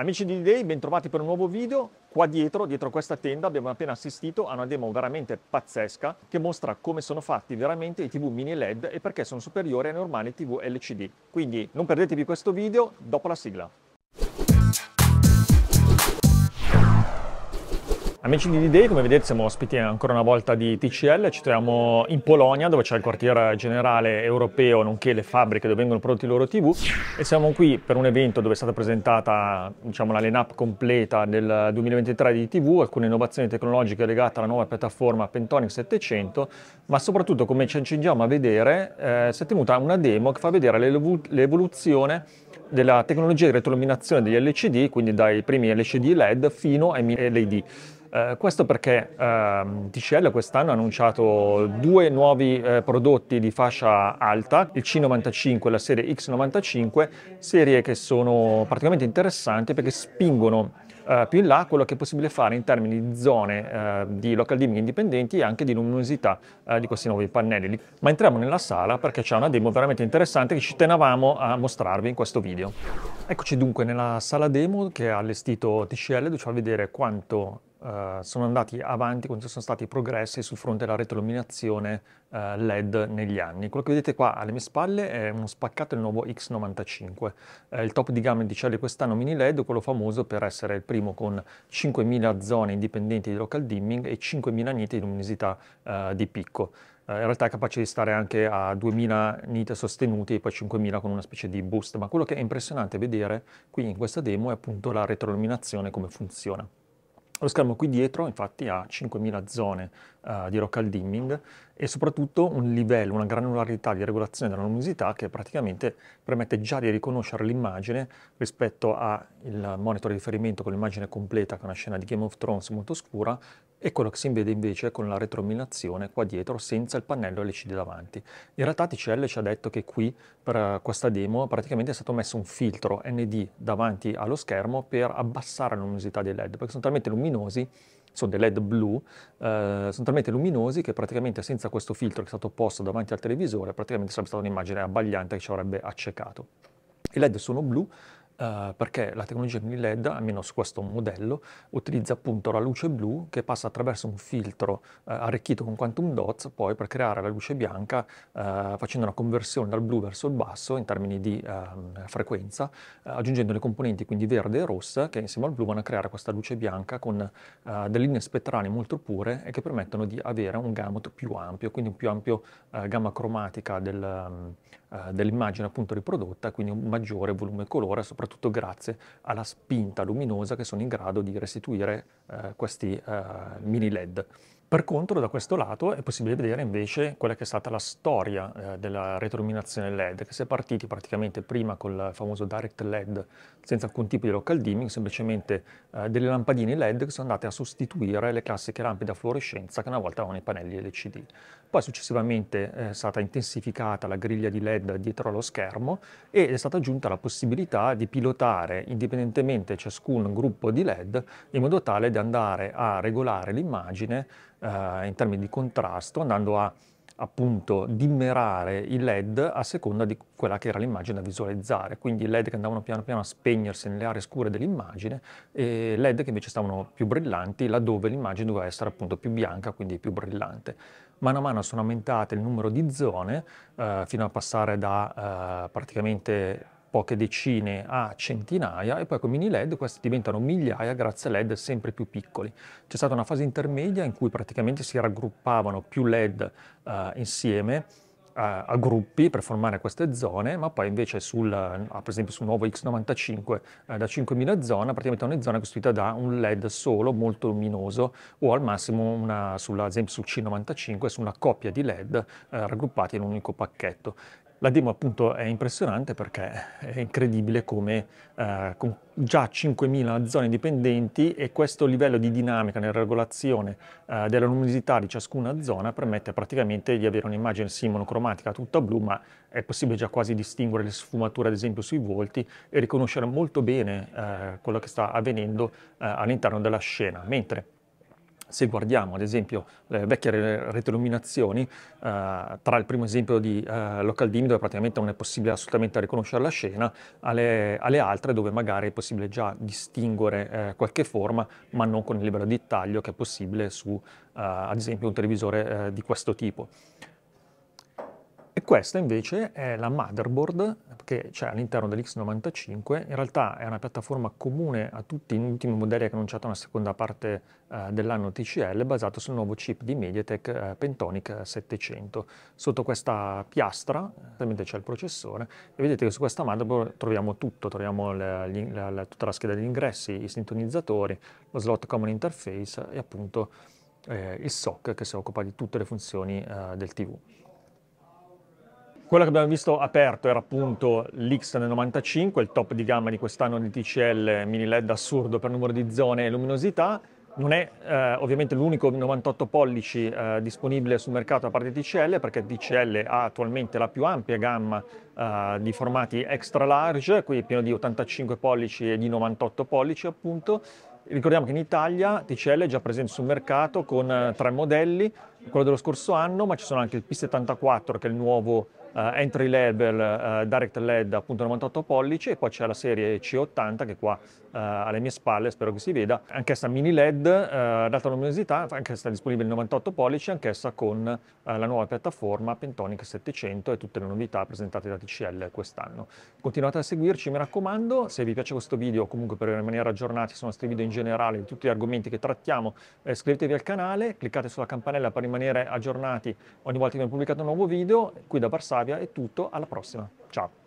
Amici di D-Day, bentrovati per un nuovo video. Qua dietro, dietro questa tenda, abbiamo appena assistito a una demo veramente pazzesca che mostra come sono fatti veramente i TV mini LED e perché sono superiori ai normali TV LCD. Quindi non perdetevi questo video dopo la sigla. Amici di D-Day, come vedete siamo ospiti ancora una volta di TCL, ci troviamo in Polonia dove c'è il quartiere generale europeo, nonché le fabbriche dove vengono prodotti i loro TV e siamo qui per un evento dove è stata presentata diciamo, la line-up completa del 2023 di TV, alcune innovazioni tecnologiche legate alla nuova piattaforma Pentonic 700, ma soprattutto come ci accingiamo a vedere eh, si è tenuta una demo che fa vedere l'evoluzione della tecnologia di retroilluminazione degli LCD, quindi dai primi LCD LED fino ai mini LED. Eh, questo perché ehm, TCL quest'anno ha annunciato due nuovi eh, prodotti di fascia alta, il C95 e la serie X95, serie che sono particolarmente interessanti perché spingono eh, più in là quello che è possibile fare in termini di zone eh, di local dimming indipendenti e anche di luminosità eh, di questi nuovi pannelli. Ma entriamo nella sala perché c'è una demo veramente interessante che ci tenevamo a mostrarvi in questo video. Eccoci dunque nella sala demo che ha allestito TCL, dove ci fa vedere quanto Uh, sono andati avanti, quando ci sono stati progressi sul fronte della retroilluminazione uh, eh, LED negli anni. Quello che vedete qua alle mie spalle è uno spaccato del nuovo X95, uh, il top di gamma di celle quest'anno mini LED, quello famoso per essere il primo con 5000 zone indipendenti di local dimming e 5000 niti di luminosità eh, di picco in realtà è capace di stare anche a 2000 nit sostenuti e poi 5000 con una specie di boost, ma quello che è impressionante vedere qui in questa demo è appunto la retroilluminazione come funziona. Lo schermo qui dietro infatti ha 5000 zone eh, di rock al dimming e soprattutto un livello, una granularità di regolazione della luminosità che praticamente permette già di riconoscere l'immagine rispetto al monitor di riferimento con l'immagine completa, che è una scena di Game of Thrones molto scura, e quello che si vede invece con la retroilluminazione qua dietro senza il pannello LCD davanti. In realtà TCL ci ha detto che qui per eh, questa demo praticamente è stato messo un filtro ND davanti allo schermo per abbassare la luminosità dei LED, perché sono talmente luminosi sono dei led blu, eh, sono talmente luminosi che praticamente senza questo filtro che è stato posto davanti al televisore praticamente sarebbe stata un'immagine abbagliante che ci avrebbe accecato. I led sono blu, eh, perché la tecnologia mini-LED, almeno su questo modello, utilizza appunto la luce blu che passa attraverso un filtro uh, arricchito con quantum dots poi per creare la luce bianca uh, facendo una conversione dal blu verso il basso in termini di ehm, frequenza, aggiungendo le componenti quindi verde e rossa che insieme al blu vanno a creare questa luce bianca con delle linee spettrali molto pure e che permettono di avere un gamut più ampio, quindi un più ampio gamma cromatica del, ehm, eh, dell'immagine appunto riprodotta, quindi un maggiore volume colore, soprattutto grazie alla spinta luminosa che sono in grado di restituire eh, questi eh, mini LED. Per contro, da questo lato è possibile vedere invece quella che è stata la storia eh, della retroilluminazione LED, che si è partiti praticamente prima col famoso direct LED senza alcun tipo di local dimming, semplicemente eh, delle lampadine LED che sono andate a sostituire le classiche lampade a fluorescenza che una volta avevano i pannelli LCD. Poi successivamente eh, è stata intensificata la griglia di LED dietro allo schermo ed è stata aggiunta la possibilità di pilotare indipendentemente ciascun gruppo di LED in modo tale da andare a regolare l'immagine eh, in termini di contrasto andando a appunto dimmerare i led a seconda di quella che era l'immagine da visualizzare, quindi i led che andavano piano piano a spegnersi nelle aree scure dell'immagine e led che invece stavano più brillanti laddove l'immagine doveva essere appunto più bianca, quindi più brillante. Mano a mano sono aumentate il numero di zone eh, fino a passare da eh, praticamente poche decine a centinaia e poi con mini LED questi diventano migliaia grazie a LED sempre più piccoli. C'è stata una fase intermedia in cui praticamente si raggruppavano più LED eh, insieme eh, a gruppi per formare queste zone, ma poi invece sul, eh, per esempio sul nuovo X95 eh, da 5000 zona, praticamente ogni zona è costituita da un LED solo molto luminoso o al massimo una, sulla, ad esempio sul C95 su una coppia di LED eh, raggruppati in un unico pacchetto. La demo appunto è impressionante perché è incredibile come eh, con già 5.000 zone dipendenti e questo livello di dinamica nella regolazione eh, della luminosità di ciascuna zona permette praticamente di avere un'immagine sì monocromatica tutta blu ma è possibile già quasi distinguere le sfumature ad esempio sui volti e riconoscere molto bene eh, quello che sta avvenendo eh, all'interno della scena. Mentre se guardiamo ad esempio le vecchie retroilluminazioni, eh, tra il primo esempio di eh, Local Dim dove praticamente non è possibile assolutamente riconoscere la scena, alle, alle altre dove magari è possibile già distinguere eh, qualche forma ma non con il livello di dettaglio che è possibile su eh, ad esempio un televisore eh, di questo tipo. E questa invece è la motherboard che c'è all'interno dell'X95, in realtà è una piattaforma comune a tutti gli ultimi modelli che hanno annunciato nella seconda parte eh, dell'anno TCL, basato sul nuovo chip di MediaTek eh, Pentonic 700. Sotto questa piastra c'è il processore e vedete che su questa motherboard troviamo tutto, troviamo le, le, la, tutta la scheda degli ingressi, i sintonizzatori, lo slot common interface e appunto eh, il SOC che si occupa di tutte le funzioni eh, del TV. Quello che abbiamo visto aperto era appunto l'X95, il top di gamma di quest'anno di TCL, mini LED assurdo per numero di zone e luminosità. Non è eh, ovviamente l'unico 98 pollici eh, disponibile sul mercato da parte di TCL perché TCL ha attualmente la più ampia gamma eh, di formati extra large, qui pieno di 85 pollici e di 98 pollici appunto. Ricordiamo che in Italia TCL è già presente sul mercato con eh, tre modelli, quello dello scorso anno, ma ci sono anche il P74 che è il nuovo Uh, entry level uh, direct LED appunto 98 pollici e poi c'è la serie C80 che qua uh, alle mie spalle spero che si veda anch'essa mini LED ad alta luminosità anch'essa disponibile 98 pollici anch'essa con la nuova piattaforma Pentonic 700 e tutte le novità presentate da TCL quest'anno continuate a seguirci mi raccomando se vi piace questo video comunque per rimanere aggiornati sui nostri video in generale di tutti gli argomenti che trattiamo eh, iscrivetevi al canale cliccate sulla campanella per rimanere aggiornati ogni volta che viene pubblicato un nuovo video qui da Barsaia Flavia è tutto, alla prossima, ciao!